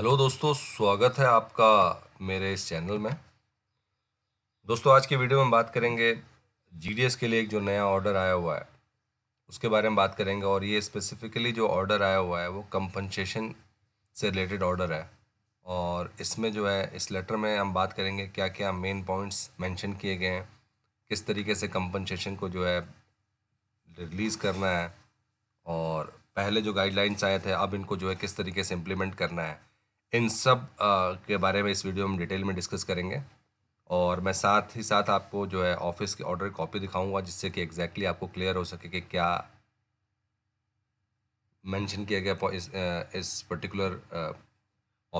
Hello दोस्तों स्वागत है आपका मेरे इस चैनल में दोस्तों आज के वीडियो में बात करेंगे जी के लिए एक जो नया ऑर्डर आया हुआ है उसके बारे में बात करेंगे और ये स्पेसिफिकली जो ऑर्डर आया हुआ है वो कंपनसेशन से रिलेटेड ऑर्डर है और इसमें जो है इस लेटर में हम बात करेंगे क्या क्या मेन पॉइंट्स मैंशन किए गए हैं किस तरीके से कंपनसेशन को जो है रिलीज़ करना है और पहले जो गाइडलाइंस आए थे अब इनको जो है किस तरीके से इम्प्लीमेंट करना है इन सब के बारे में इस वीडियो में डिटेल में डिस्कस करेंगे और मैं साथ ही साथ आपको जो है ऑफिस की ऑर्डर कॉपी दिखाऊंगा जिससे कि एग्जैक्टली आपको क्लियर हो सके कि क्या मेंशन किया गया इस इस पर्टिकुलर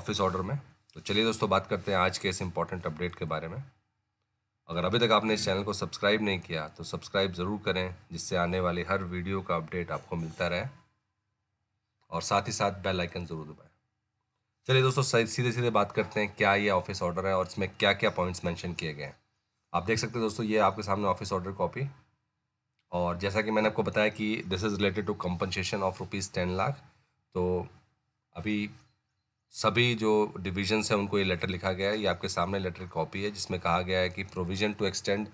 ऑफिस ऑर्डर में तो चलिए दोस्तों बात करते हैं आज के इस इम्पॉर्टेंट अपडेट के बारे में अगर अभी तक आपने इस चैनल को सब्सक्राइब नहीं किया तो सब्सक्राइब ज़रूर करें जिससे आने वाली हर वीडियो का अपडेट आपको मिलता रहे और साथ ही साथ बेल आइकन ज़रूर दबाएं चलिए दोस्तों सीधे सीधे बात करते हैं क्या ये ऑफिस ऑर्डर है और इसमें क्या क्या पॉइंट्स मेंशन किए गए हैं आप देख सकते हैं दोस्तों ये आपके सामने ऑफिस ऑर्डर कॉपी और जैसा कि मैंने आपको बताया कि this is related to compensation of rupees ten lakh तो अभी सभी जो डिविजन्स हैं उनको ये लेटर लिखा गया है ये आपके सामने लेटर कॉपी है जिसमें कहा गया है कि provision to extend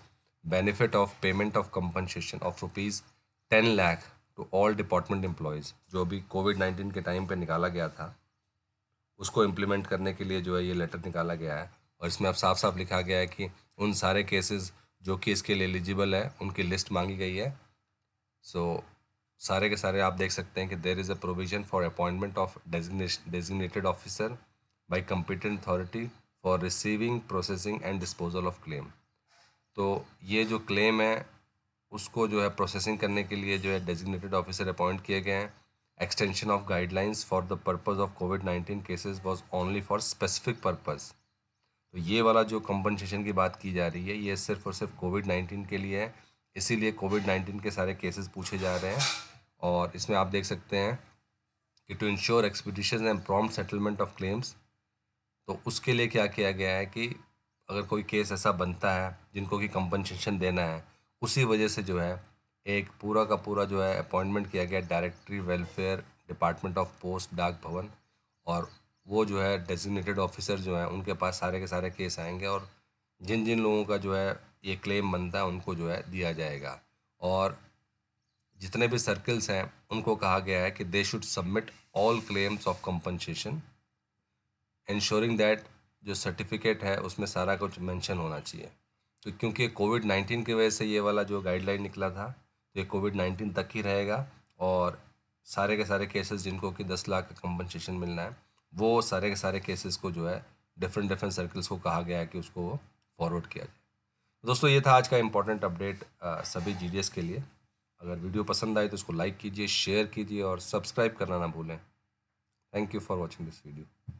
benefit of payment of compensation of rupees ten lakh to all department employees जो अभी कोविड नाइन्टीन के टाइम पर निकाला गया था उसको इम्प्लीमेंट करने के लिए जो है ये लेटर निकाला गया है और इसमें अब साफ साफ लिखा गया है कि उन सारे केसेस जो कि इसके लिए एलिजिबल है उनकी लिस्ट मांगी गई है सो so, सारे के सारे आप देख सकते हैं कि there is a provision for appointment of designation designated officer by competent authority for receiving processing and disposal of claim तो ये जो क्लेम है उसको जो है प्रोसेसिंग करने के लिए जो है डेजिग्नेटेड ऑफिसर अपॉइंट किए गए हैं extension of guidelines for the purpose of COVID-19 cases was only for specific purpose. तो ये वाला जो कंपनसेशन की बात की जा रही है ये सिर्फ और सिर्फ कोविड नाइन्टीन के लिए है इसीलिए कोविड नाइन्टीन के सारे केसेस पूछे जा रहे हैं और इसमें आप देख सकते हैं कि to ensure expedition and prompt settlement of claims तो उसके लिए क्या किया गया है कि अगर कोई केस ऐसा बनता है जिनको कि कंपनसेशन देना है उसी वजह से जो है एक पूरा का पूरा जो है अपॉइंटमेंट किया गया directory welfare department of post Dak Bhawan और वो जो है डेजिग्नेटेड ऑफिसर जो हैं उनके पास सारे के सारे केस आएंगे और जिन जिन लोगों का जो है ये क्लेम बनता है उनको जो है दिया जाएगा और जितने भी सर्कल्स हैं उनको कहा गया है कि they should submit all claims of compensation ensuring that जो सर्टिफिकेट है उसमें सारा कुछ मेंशन होना चाहिए तो क्योंकि कोविड नाइन्टीन की वजह से ये वाला जो गाइडलाइन निकला था तो ये कोविड नाइन्टीन तक ही रहेगा और सारे के सारे केसेस जिनको कि दस लाख का कंपनसेशन मिलना है वो सारे के सारे केसेस को जो है डिफरेंट डिफरेंट सर्कल्स को कहा गया है कि उसको फॉरवर्ड किया जाए तो दोस्तों ये था आज का इम्पोर्टेंट अपडेट सभी जी के लिए अगर वीडियो पसंद आए तो उसको लाइक कीजिए शेयर कीजिए और सब्सक्राइब करना ना भूलें thank you for watching this video